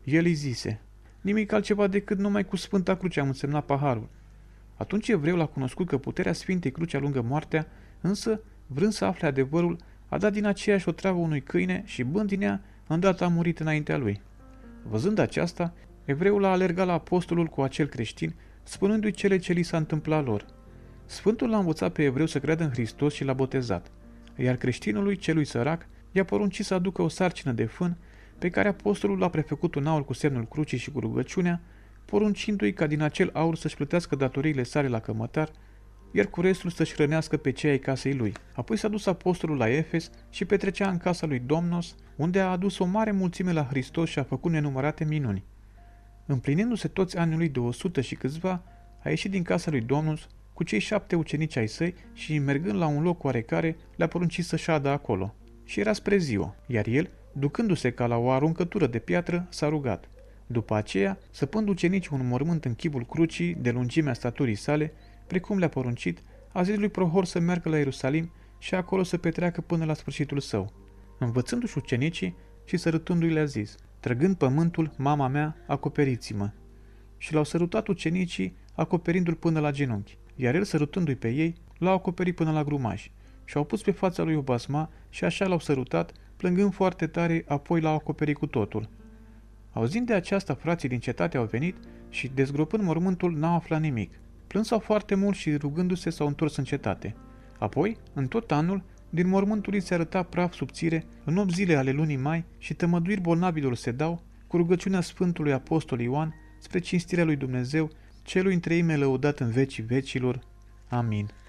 El îi zise, nimic altceva decât numai cu Sfânta Cruce am însemnat paharul. Atunci evreul a cunoscut că puterea Sfintei Cruce alungă moartea, însă, vrând să afle adevărul, a dat din aceeași o travă unui câine și ea, îndată a murit înaintea lui. Văzând aceasta, evreul a alergat la apostolul cu acel creștin, spunându-i cele ce li s-a întâmplat lor. Sfântul l-a învățat pe evreu să creadă în Hristos și l-a botezat, iar creștinului celui sărac i-a poruncit să aducă o sarcină de fân pe care apostolul l-a prefăcut un aur cu semnul crucii și cu rugăciunea, poruncindu-i ca din acel aur să-și plătească datoriile sale la cămătar, iar cu restul să-și hrănească pe cei ai casei lui. Apoi s-a dus apostolul la Efes și petrecea în casa lui Domnos, unde a adus o mare mulțime la Hristos și a făcut nenumărate minuni. Împlinindu-se toți anii lui 200 și câțiva, a ieșit din casa lui domnos cu cei șapte ucenici ai săi și, mergând la un loc oarecare, le-a poruncit să șadă acolo și era spre ziua, iar el, ducându-se ca la o aruncătură de piatră, s-a rugat. După aceea, săpând ucenici un mormânt în chibul crucii de lungimea staturii sale, precum le-a poruncit, a zis lui Prohor să meargă la Ierusalim și acolo să petreacă până la sfârșitul său. Învățându-și ucenicii și sărutându-i le-a zis, Trăgând pământul, mama mea, acoperiți-mă. Și l-au sărutat ucenicii, acoperindu-l până la genunchi, iar el sărutându-i pe ei, l au acoperit până la grumași și-au pus pe fața lui o basma și așa l-au sărutat, plângând foarte tare, apoi l-au acoperit cu totul. Auzind de aceasta, frații din cetate au venit și, dezgropând mormântul, n-au aflat nimic. Plânsau foarte mult și, rugându-se, s-au întors în cetate. Apoi, în tot anul, din mormântul îi se arăta praf subțire, în 8 zile ale lunii mai și tămăduiri bolnavilor se dau, cu rugăciunea Sfântului Apostol Ioan spre cinstirea lui Dumnezeu, celui ei lăudat în vecii vecilor. Amin.